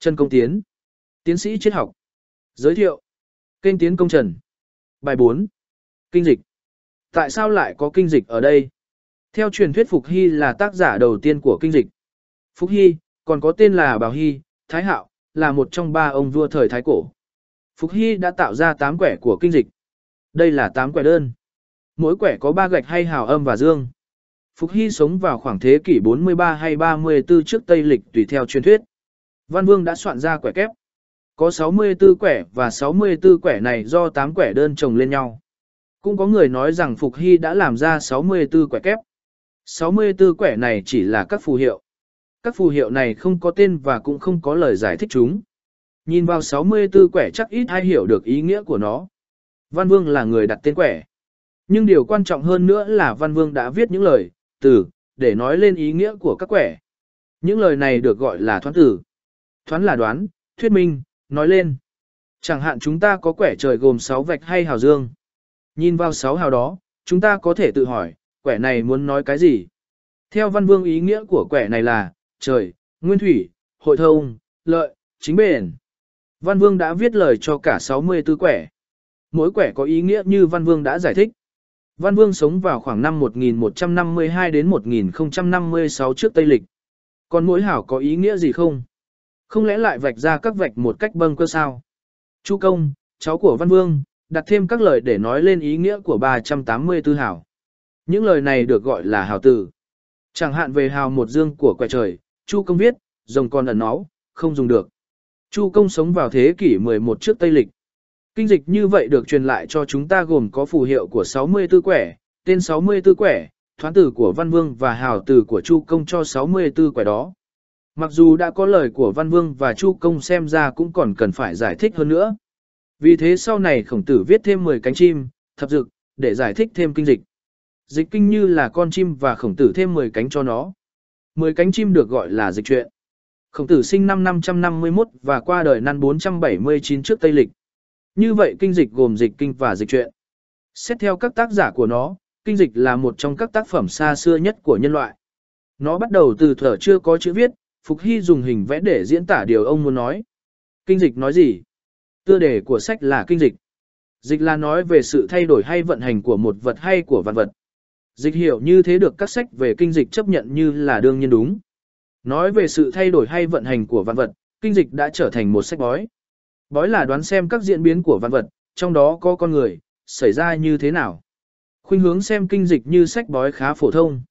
Trần Công Tiến, tiến sĩ triết học. Giới thiệu, kênh Tiến Công Trần. Bài 4, kinh dịch. Tại sao lại có kinh dịch ở đây? Theo truyền thuyết Phục Hy là tác giả đầu tiên của kinh dịch. Phục Hy, còn có tên là Bảo Hy, Thái Hạo, là một trong ba ông vua thời Thái Cổ. Phục Hy đã tạo ra tám quẻ của kinh dịch. Đây là tám quẻ đơn. Mỗi quẻ có ba gạch hay hào âm và dương. Phục Hy sống vào khoảng thế kỷ 43 hay 34 trước Tây Lịch tùy theo truyền thuyết. Văn Vương đã soạn ra quẻ kép. Có 64 quẻ và 64 quẻ này do 8 quẻ đơn chồng lên nhau. Cũng có người nói rằng Phục Hy đã làm ra 64 quẻ kép. 64 quẻ này chỉ là các phù hiệu. Các phù hiệu này không có tên và cũng không có lời giải thích chúng. Nhìn vào 64 quẻ chắc ít ai hiểu được ý nghĩa của nó. Văn Vương là người đặt tên quẻ. Nhưng điều quan trọng hơn nữa là Văn Vương đã viết những lời, từ, để nói lên ý nghĩa của các quẻ. Những lời này được gọi là thoán tử thoán là đoán, thuyết minh, nói lên. Chẳng hạn chúng ta có quẻ trời gồm 6 vạch hay hào dương. Nhìn vào 6 hào đó, chúng ta có thể tự hỏi, quẻ này muốn nói cái gì? Theo văn vương ý nghĩa của quẻ này là, trời, nguyên thủy, hội thông, lợi, chính bền. Văn vương đã viết lời cho cả 64 quẻ. Mỗi quẻ có ý nghĩa như văn vương đã giải thích. Văn Vương sống vào khoảng năm 1152 đến 1056 trước Tây Lịch. Còn mỗi hảo có ý nghĩa gì không? Không lẽ lại vạch ra các vạch một cách bâng cơ sao? Chu công, cháu của Văn Vương, đặt thêm các lời để nói lên ý nghĩa của 384 hào. Những lời này được gọi là hào tử. Chẳng hạn về hào một dương của quẻ trời, Chu công viết, rồng con ẩn náu, không dùng được. Chu công sống vào thế kỷ 11 trước Tây Lịch. Kinh dịch như vậy được truyền lại cho chúng ta gồm có phù hiệu của 64 quẻ, tên 64 quẻ, thoán tử của Văn Vương và hào tử của Chu công cho 64 quẻ đó. Mặc dù đã có lời của Văn Vương và Chu Công xem ra cũng còn cần phải giải thích hơn nữa. Vì thế sau này khổng tử viết thêm 10 cánh chim, thập dực, để giải thích thêm kinh dịch. Dịch kinh như là con chim và khổng tử thêm 10 cánh cho nó. 10 cánh chim được gọi là dịch truyện. Khổng tử sinh năm 551 và qua đời năm 479 trước Tây Lịch. Như vậy kinh dịch gồm dịch kinh và dịch truyện. Xét theo các tác giả của nó, kinh dịch là một trong các tác phẩm xa xưa nhất của nhân loại. Nó bắt đầu từ thở chưa có chữ viết, Phục Hy dùng hình vẽ để diễn tả điều ông muốn nói. Kinh dịch nói gì? Tựa đề của sách là kinh dịch. Dịch là nói về sự thay đổi hay vận hành của một vật hay của vạn vật. Dịch hiểu như thế được các sách về kinh dịch chấp nhận như là đương nhiên đúng. Nói về sự thay đổi hay vận hành của vạn vật, kinh dịch đã trở thành một sách bói. Bói là đoán xem các diễn biến của vạn vật, trong đó có con người, xảy ra như thế nào. Khuynh hướng xem kinh dịch như sách bói khá phổ thông.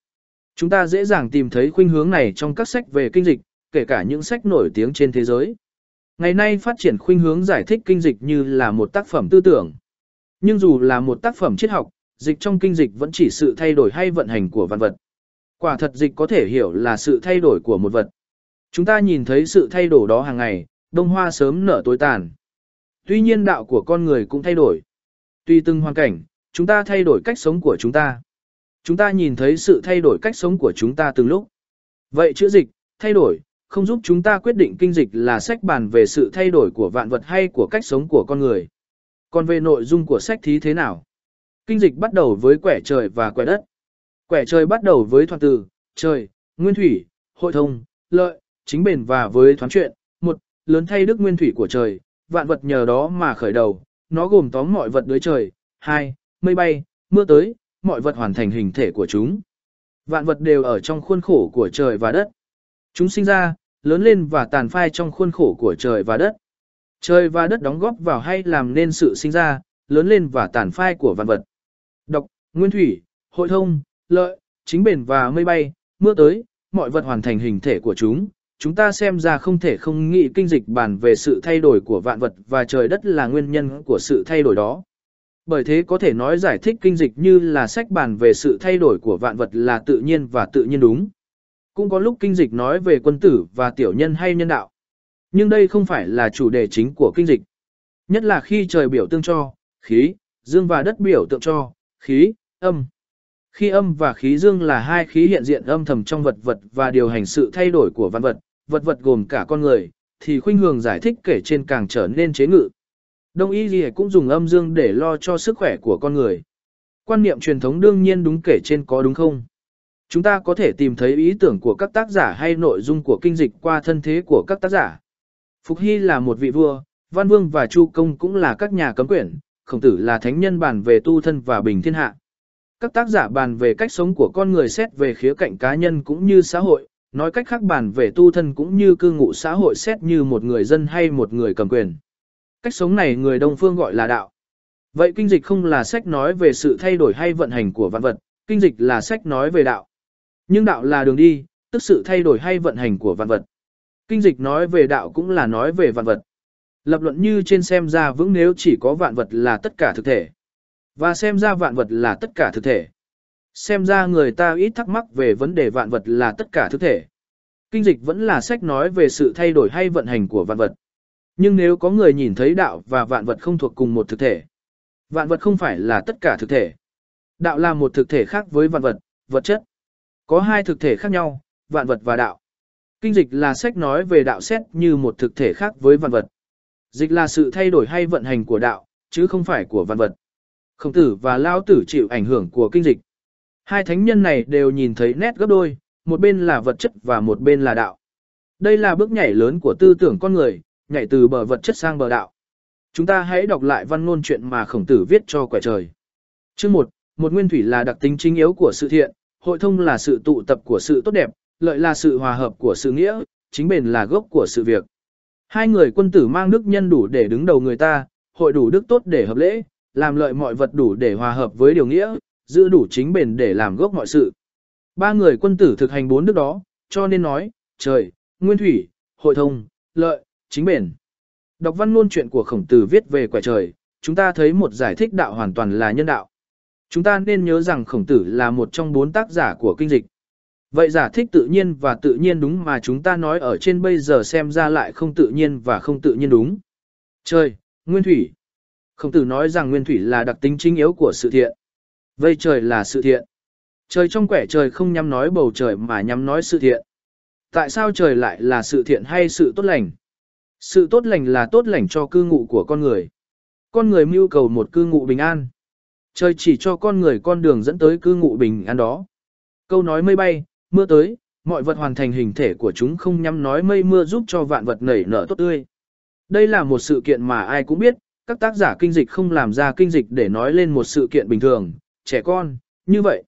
Chúng ta dễ dàng tìm thấy khuynh hướng này trong các sách về kinh dịch, kể cả những sách nổi tiếng trên thế giới. Ngày nay phát triển khuynh hướng giải thích kinh dịch như là một tác phẩm tư tưởng. Nhưng dù là một tác phẩm triết học, dịch trong kinh dịch vẫn chỉ sự thay đổi hay vận hành của văn vật. Quả thật dịch có thể hiểu là sự thay đổi của một vật. Chúng ta nhìn thấy sự thay đổi đó hàng ngày, đông hoa sớm nở tối tàn. Tuy nhiên đạo của con người cũng thay đổi. Tuy từng hoàn cảnh, chúng ta thay đổi cách sống của chúng ta. Chúng ta nhìn thấy sự thay đổi cách sống của chúng ta từng lúc. Vậy chữ dịch, thay đổi, không giúp chúng ta quyết định kinh dịch là sách bàn về sự thay đổi của vạn vật hay của cách sống của con người. Còn về nội dung của sách thí thế nào? Kinh dịch bắt đầu với quẻ trời và quẻ đất. Quẻ trời bắt đầu với thoạt từ, trời, nguyên thủy, hội thông, lợi, chính bền và với thoáng chuyện. Một, lớn thay đức nguyên thủy của trời, vạn vật nhờ đó mà khởi đầu, nó gồm tóm mọi vật dưới trời. Hai, mây bay, mưa tới, mọi vật hoàn thành hình thể của chúng. Vạn vật đều ở trong khuôn khổ của trời và đất. Chúng sinh ra, lớn lên và tàn phai trong khuôn khổ của trời và đất. Trời và đất đóng góp vào hay làm nên sự sinh ra, lớn lên và tàn phai của vạn vật. Độc, nguyên thủy, hội thông, lợi, chính bền và mây bay, mưa tới, mọi vật hoàn thành hình thể của chúng. Chúng ta xem ra không thể không nghĩ kinh dịch bàn về sự thay đổi của vạn vật và trời đất là nguyên nhân của sự thay đổi đó. Bởi thế có thể nói giải thích kinh dịch như là sách bàn về sự thay đổi của vạn vật là tự nhiên và tự nhiên đúng cũng có lúc kinh dịch nói về quân tử và tiểu nhân hay nhân đạo. Nhưng đây không phải là chủ đề chính của kinh dịch. Nhất là khi trời biểu tương cho, khí, dương và đất biểu tượng cho, khí, âm. Khi âm và khí dương là hai khí hiện diện âm thầm trong vật vật và điều hành sự thay đổi của văn vật, vật vật gồm cả con người, thì khuynh hướng giải thích kể trên càng trở nên chế ngự. Đông y gì cũng dùng âm dương để lo cho sức khỏe của con người. Quan niệm truyền thống đương nhiên đúng kể trên có đúng không? Chúng ta có thể tìm thấy ý tưởng của các tác giả hay nội dung của kinh dịch qua thân thế của các tác giả. Phục Hy là một vị vua, Văn Vương và Chu Công cũng là các nhà cấm quyển, khổng tử là thánh nhân bàn về tu thân và bình thiên hạ. Các tác giả bàn về cách sống của con người xét về khía cạnh cá nhân cũng như xã hội, nói cách khác bàn về tu thân cũng như cư ngụ xã hội xét như một người dân hay một người cầm quyền. Cách sống này người Đông Phương gọi là đạo. Vậy kinh dịch không là sách nói về sự thay đổi hay vận hành của vạn vật, kinh dịch là sách nói về đạo. Nhưng đạo là đường đi, tức sự thay đổi hay vận hành của vạn vật. Kinh dịch nói về đạo cũng là nói về vạn vật. Lập luận như trên xem ra vững nếu chỉ có vạn vật là tất cả thực thể. Và xem ra vạn vật là tất cả thực thể. Xem ra người ta ít thắc mắc về vấn đề vạn vật là tất cả thực thể. Kinh dịch vẫn là sách nói về sự thay đổi hay vận hành của vạn vật. Nhưng nếu có người nhìn thấy đạo và vạn vật không thuộc cùng một thực thể. Vạn vật không phải là tất cả thực thể. Đạo là một thực thể khác với vạn vật, vật chất. Có hai thực thể khác nhau, vạn vật và đạo. Kinh dịch là sách nói về đạo xét như một thực thể khác với vạn vật. Dịch là sự thay đổi hay vận hành của đạo, chứ không phải của vạn vật. Khổng tử và Lao tử chịu ảnh hưởng của kinh dịch. Hai thánh nhân này đều nhìn thấy nét gấp đôi, một bên là vật chất và một bên là đạo. Đây là bước nhảy lớn của tư tưởng con người, nhảy từ bờ vật chất sang bờ đạo. Chúng ta hãy đọc lại văn ngôn chuyện mà khổng tử viết cho Quẻ trời. Chương 1, một nguyên thủy là đặc tính chính yếu của sự thiện, hội thông là sự tụ tập của sự tốt đẹp, lợi là sự hòa hợp của sự nghĩa, chính bền là gốc của sự việc. Hai người quân tử mang đức nhân đủ để đứng đầu người ta, hội đủ đức tốt để hợp lễ, làm lợi mọi vật đủ để hòa hợp với điều nghĩa, giữ đủ chính bền để làm gốc mọi sự. Ba người quân tử thực hành bốn đức đó, cho nên nói, trời, nguyên thủy, hội thông, lợi, chính bền. Đọc văn luôn chuyện của khổng tử viết về quẻ trời, chúng ta thấy một giải thích đạo hoàn toàn là nhân đạo. Chúng ta nên nhớ rằng khổng tử là một trong bốn tác giả của kinh dịch. Vậy giả thích tự nhiên và tự nhiên đúng mà chúng ta nói ở trên bây giờ xem ra lại không tự nhiên và không tự nhiên đúng. Trời, nguyên thủy. Khổng tử nói rằng nguyên thủy là đặc tính chính yếu của sự thiện. Vây trời là sự thiện. Trời trong quẻ trời không nhắm nói bầu trời mà nhắm nói sự thiện. Tại sao trời lại là sự thiện hay sự tốt lành? Sự tốt lành là tốt lành cho cư ngụ của con người. Con người mưu cầu một cư ngụ bình an. Trời chỉ cho con người con đường dẫn tới cư ngụ bình an đó. Câu nói mây bay, mưa tới, mọi vật hoàn thành hình thể của chúng không nhắm nói mây mưa giúp cho vạn vật nảy nở tốt tươi. Đây là một sự kiện mà ai cũng biết, các tác giả kinh dịch không làm ra kinh dịch để nói lên một sự kiện bình thường, trẻ con, như vậy.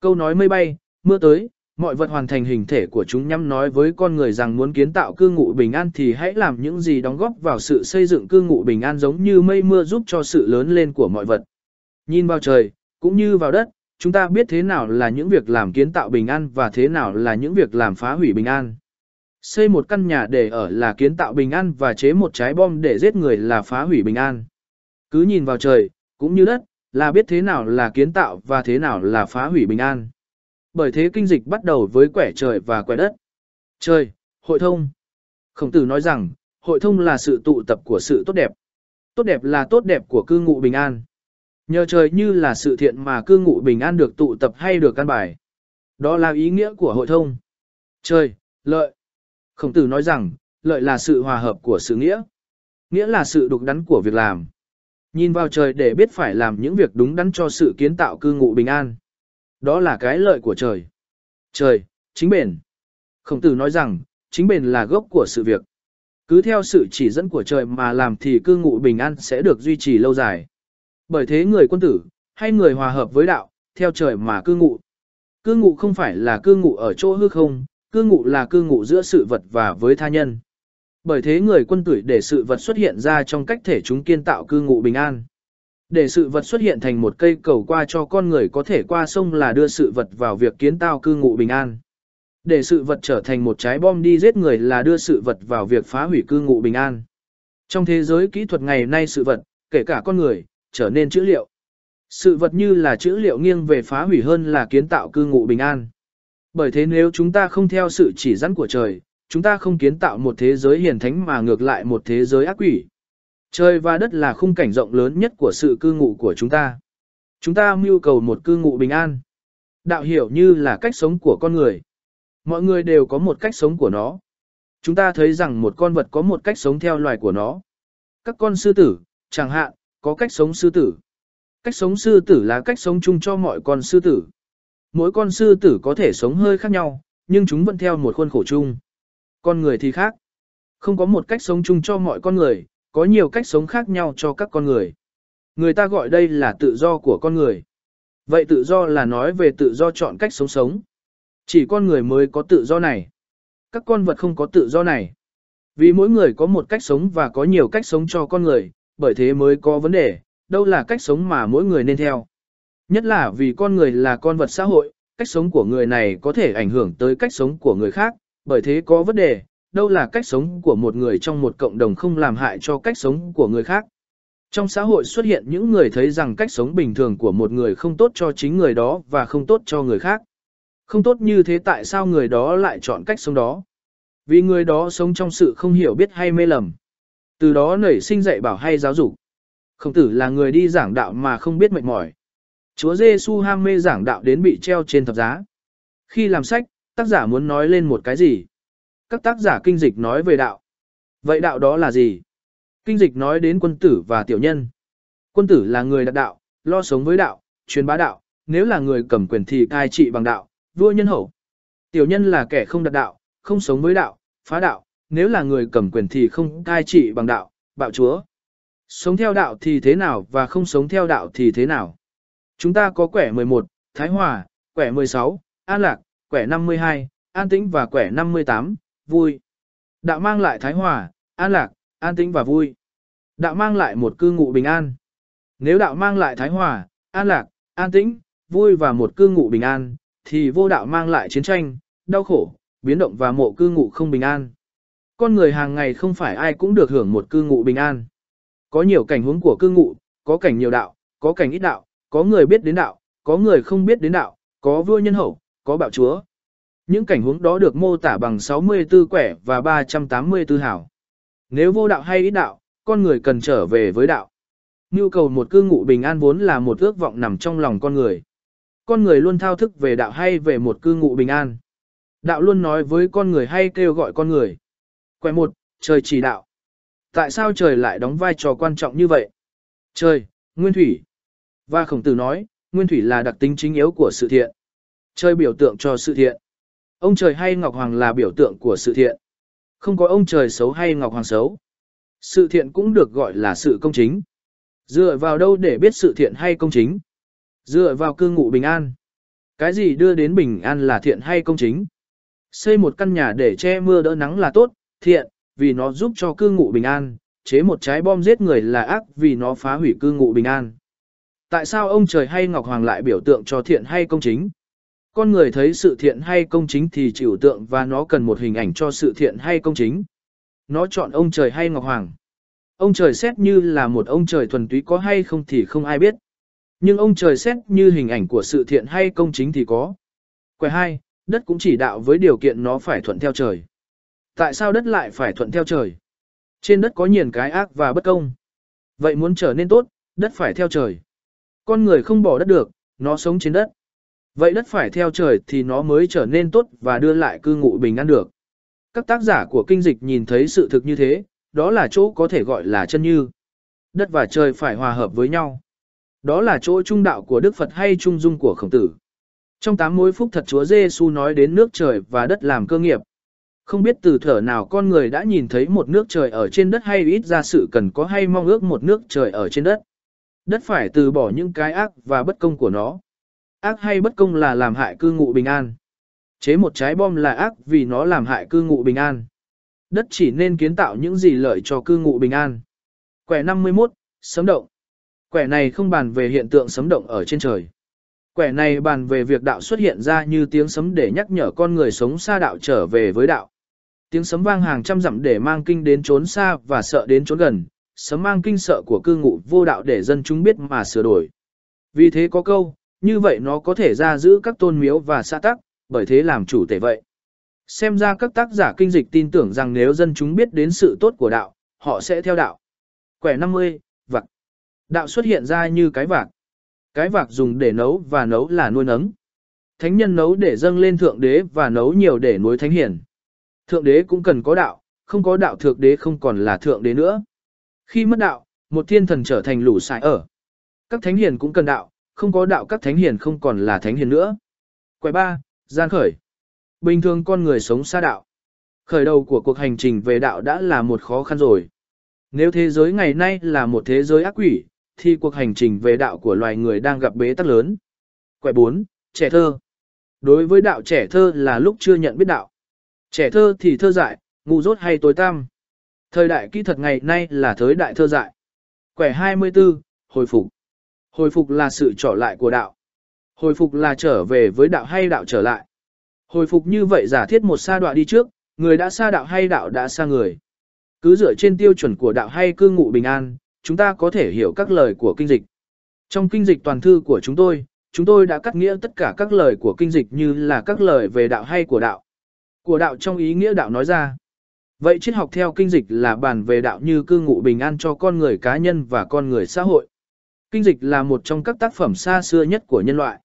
Câu nói mây bay, mưa tới, mọi vật hoàn thành hình thể của chúng nhắm nói với con người rằng muốn kiến tạo cư ngụ bình an thì hãy làm những gì đóng góp vào sự xây dựng cư ngụ bình an giống như mây mưa giúp cho sự lớn lên của mọi vật. Nhìn vào trời, cũng như vào đất, chúng ta biết thế nào là những việc làm kiến tạo bình an và thế nào là những việc làm phá hủy bình an. Xây một căn nhà để ở là kiến tạo bình an và chế một trái bom để giết người là phá hủy bình an. Cứ nhìn vào trời, cũng như đất, là biết thế nào là kiến tạo và thế nào là phá hủy bình an. Bởi thế kinh dịch bắt đầu với quẻ trời và quẻ đất. Trời, hội thông. Khổng tử nói rằng, hội thông là sự tụ tập của sự tốt đẹp. Tốt đẹp là tốt đẹp của cư ngụ bình an. Nhờ trời như là sự thiện mà cư ngụ bình an được tụ tập hay được căn bài. Đó là ý nghĩa của hội thông. Trời, lợi. Khổng tử nói rằng, lợi là sự hòa hợp của sự nghĩa. Nghĩa là sự đục đắn của việc làm. Nhìn vào trời để biết phải làm những việc đúng đắn cho sự kiến tạo cư ngụ bình an. Đó là cái lợi của trời. Trời, chính bền. Khổng tử nói rằng, chính bền là gốc của sự việc. Cứ theo sự chỉ dẫn của trời mà làm thì cư ngụ bình an sẽ được duy trì lâu dài. Bởi thế người quân tử, hay người hòa hợp với đạo, theo trời mà cư ngụ. Cư ngụ không phải là cư ngụ ở chỗ hư không, cư ngụ là cư ngụ giữa sự vật và với tha nhân. Bởi thế người quân tử để sự vật xuất hiện ra trong cách thể chúng kiên tạo cư ngụ bình an. Để sự vật xuất hiện thành một cây cầu qua cho con người có thể qua sông là đưa sự vật vào việc kiến tạo cư ngụ bình an. Để sự vật trở thành một trái bom đi giết người là đưa sự vật vào việc phá hủy cư ngụ bình an. Trong thế giới kỹ thuật ngày nay sự vật, kể cả con người, trở nên chữ liệu. Sự vật như là chữ liệu nghiêng về phá hủy hơn là kiến tạo cư ngụ bình an. Bởi thế nếu chúng ta không theo sự chỉ dẫn của trời, chúng ta không kiến tạo một thế giới hiền thánh mà ngược lại một thế giới ác quỷ. Trời và đất là khung cảnh rộng lớn nhất của sự cư ngụ của chúng ta. Chúng ta mưu cầu một cư ngụ bình an. Đạo hiểu như là cách sống của con người. Mọi người đều có một cách sống của nó. Chúng ta thấy rằng một con vật có một cách sống theo loài của nó. Các con sư tử, chẳng hạn, có cách sống sư tử. Cách sống sư tử là cách sống chung cho mọi con sư tử. Mỗi con sư tử có thể sống hơi khác nhau, nhưng chúng vẫn theo một khuôn khổ chung. Con người thì khác. Không có một cách sống chung cho mọi con người, có nhiều cách sống khác nhau cho các con người. Người ta gọi đây là tự do của con người. Vậy tự do là nói về tự do chọn cách sống sống. Chỉ con người mới có tự do này. Các con vật không có tự do này. Vì mỗi người có một cách sống và có nhiều cách sống cho con người, bởi thế mới có vấn đề, đâu là cách sống mà mỗi người nên theo. Nhất là vì con người là con vật xã hội, cách sống của người này có thể ảnh hưởng tới cách sống của người khác, bởi thế có vấn đề, đâu là cách sống của một người trong một cộng đồng không làm hại cho cách sống của người khác. Trong xã hội xuất hiện những người thấy rằng cách sống bình thường của một người không tốt cho chính người đó và không tốt cho người khác. Không tốt như thế tại sao người đó lại chọn cách sống đó? Vì người đó sống trong sự không hiểu biết hay mê lầm. Từ đó nảy sinh dạy bảo hay giáo dục. Khổng tử là người đi giảng đạo mà không biết mệt mỏi. Chúa Giêsu ham mê giảng đạo đến bị treo trên thập giá. Khi làm sách, tác giả muốn nói lên một cái gì? Các tác giả kinh dịch nói về đạo. Vậy đạo đó là gì? Kinh dịch nói đến quân tử và tiểu nhân. Quân tử là người đặt đạo, lo sống với đạo, truyền bá đạo, nếu là người cầm quyền thì cai trị bằng đạo, vua nhân hậu. Tiểu nhân là kẻ không đặt đạo, không sống với đạo, phá đạo, nếu là người cầm quyền thì không cai trị bằng đạo, bạo chúa. Sống theo đạo thì thế nào và không sống theo đạo thì thế nào? Chúng ta có quẻ 11, Thái Hòa, quẻ 16, An Lạc, quẻ 52, An Tĩnh và quẻ 58, vui. Đạo mang lại Thái Hòa, An Lạc, An Tĩnh và vui. Đạo mang lại một cư ngụ bình an. Nếu đạo mang lại Thái Hòa, An Lạc, An Tĩnh, vui và một cư ngụ bình an, thì vô đạo mang lại chiến tranh, đau khổ, biến động và mộ cư ngụ không bình an con người hàng ngày không phải ai cũng được hưởng một cư ngụ bình an. Có nhiều cảnh huống của cư ngụ, có cảnh nhiều đạo, có cảnh ít đạo, có người biết đến đạo, có người không biết đến đạo, có vua nhân hậu, có bạo chúa. Những cảnh huống đó được mô tả bằng 64 quẻ và 384 hảo. Nếu vô đạo hay ít đạo, con người cần trở về với đạo. Nhu cầu một cư ngụ bình an vốn là một ước vọng nằm trong lòng con người. Con người luôn thao thức về đạo hay về một cư ngụ bình an. Đạo luôn nói với con người hay kêu gọi con người. Quẻ một, trời chỉ đạo. Tại sao trời lại đóng vai trò quan trọng như vậy? Trời, nguyên thủy. Và khổng tử nói, nguyên thủy là đặc tính chính yếu của sự thiện. Trời biểu tượng cho sự thiện. Ông trời hay Ngọc Hoàng là biểu tượng của sự thiện. Không có ông trời xấu hay Ngọc Hoàng xấu. Sự thiện cũng được gọi là sự công chính. Dựa vào đâu để biết sự thiện hay công chính? Dựa vào cư ngụ bình an. Cái gì đưa đến bình an là thiện hay công chính? Xây một căn nhà để che mưa đỡ nắng là tốt, thiện, vì nó giúp cho cư ngụ bình an, chế một trái bom giết người là ác vì nó phá hủy cư ngụ bình an. Tại sao ông trời hay Ngọc Hoàng lại biểu tượng cho thiện hay công chính? Con người thấy sự thiện hay công chính thì chịu tượng và nó cần một hình ảnh cho sự thiện hay công chính. Nó chọn ông trời hay Ngọc Hoàng. Ông trời xét như là một ông trời thuần túy có hay không thì không ai biết. Nhưng ông trời xét như hình ảnh của sự thiện hay công chính thì có. Quẻ 2, đất cũng chỉ đạo với điều kiện nó phải thuận theo trời. Tại sao đất lại phải thuận theo trời? Trên đất có nhiền cái ác và bất công. Vậy muốn trở nên tốt, đất phải theo trời. Con người không bỏ đất được, nó sống trên đất. Vậy đất phải theo trời thì nó mới trở nên tốt và đưa lại cư ngụ bình an được. Các tác giả của kinh dịch nhìn thấy sự thực như thế, đó là chỗ có thể gọi là chân như. Đất và trời phải hòa hợp với nhau. Đó là chỗ trung đạo của Đức Phật hay trung dung của khổng tử. Trong tám mối phúc thật Chúa Giêsu nói đến nước trời và đất làm cơ nghiệp. Không biết từ thở nào con người đã nhìn thấy một nước trời ở trên đất hay ít ra sự cần có hay mong ước một nước trời ở trên đất. Đất phải từ bỏ những cái ác và bất công của nó. Ác hay bất công là làm hại cư ngụ bình an. Chế một trái bom là ác vì nó làm hại cư ngụ bình an. Đất chỉ nên kiến tạo những gì lợi cho cư ngụ bình an. Quẻ 51, sấm động. Quẻ này không bàn về hiện tượng sấm động ở trên trời. Quẻ này bàn về việc đạo xuất hiện ra như tiếng sấm để nhắc nhở con người sống xa đạo trở về với đạo. Tiếng sấm vang hàng trăm dặm để mang kinh đến trốn xa và sợ đến trốn gần, sấm mang kinh sợ của cư ngụ vô đạo để dân chúng biết mà sửa đổi. Vì thế có câu, như vậy nó có thể ra giữ các tôn miếu và xã tắc, bởi thế làm chủ tể vậy. Xem ra các tác giả kinh dịch tin tưởng rằng nếu dân chúng biết đến sự tốt của đạo, họ sẽ theo đạo. Quẻ 50, vặt. Đạo xuất hiện ra như cái vạc. Cái vạc dùng để nấu và nấu là nuôi nấng. Thánh nhân nấu để dâng lên thượng đế và nấu nhiều để nuôi thánh hiển. Thượng đế cũng cần có đạo, không có đạo thượng đế không còn là thượng đế nữa. Khi mất đạo, một thiên thần trở thành lũ xài ở. Các thánh hiền cũng cần đạo, không có đạo các thánh hiền không còn là thánh hiền nữa. Quẻ ba, gian khởi. Bình thường con người sống xa đạo. Khởi đầu của cuộc hành trình về đạo đã là một khó khăn rồi. Nếu thế giới ngày nay là một thế giới ác quỷ, thì cuộc hành trình về đạo của loài người đang gặp bế tắc lớn. Quẻ 4, trẻ thơ. Đối với đạo trẻ thơ là lúc chưa nhận biết đạo. Trẻ thơ thì thơ dại, ngu dốt hay tối tăm. Thời đại kỹ thuật ngày nay là thời đại thơ dại. Quẻ 24, hồi phục. Hồi phục là sự trở lại của đạo. Hồi phục là trở về với đạo hay đạo trở lại. Hồi phục như vậy giả thiết một sa đoạn đi trước, người đã xa đạo hay đạo đã xa người. Cứ dựa trên tiêu chuẩn của đạo hay cư ngụ bình an, chúng ta có thể hiểu các lời của kinh dịch. Trong kinh dịch toàn thư của chúng tôi, chúng tôi đã cắt nghĩa tất cả các lời của kinh dịch như là các lời về đạo hay của đạo. Của đạo trong ý nghĩa đạo nói ra. Vậy triết học theo kinh dịch là bàn về đạo như cư ngụ bình an cho con người cá nhân và con người xã hội. Kinh dịch là một trong các tác phẩm xa xưa nhất của nhân loại.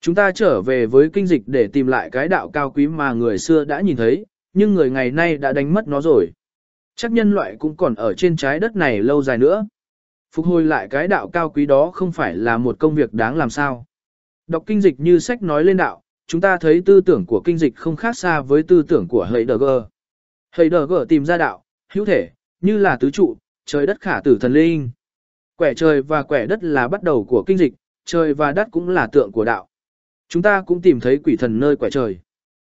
Chúng ta trở về với kinh dịch để tìm lại cái đạo cao quý mà người xưa đã nhìn thấy, nhưng người ngày nay đã đánh mất nó rồi. Chắc nhân loại cũng còn ở trên trái đất này lâu dài nữa. Phục hồi lại cái đạo cao quý đó không phải là một công việc đáng làm sao. Đọc kinh dịch như sách nói lên đạo, chúng ta thấy tư tưởng của kinh dịch không khác xa với tư tưởng của Heidegger. Heidegger tìm ra đạo, hữu thể, như là tứ trụ, trời đất khả tử thần linh. Quẻ trời và quẻ đất là bắt đầu của kinh dịch, trời và đất cũng là tượng của đạo. Chúng ta cũng tìm thấy quỷ thần nơi quẻ trời.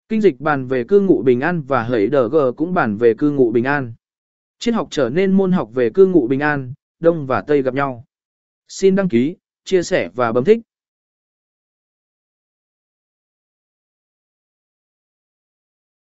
Kinh dịch bàn về cư ngụ bình an và Heidegger cũng bàn về cư ngụ bình an triết học trở nên môn học về cư ngụ bình an, Đông và Tây gặp nhau. Xin đăng ký, chia sẻ và bấm thích.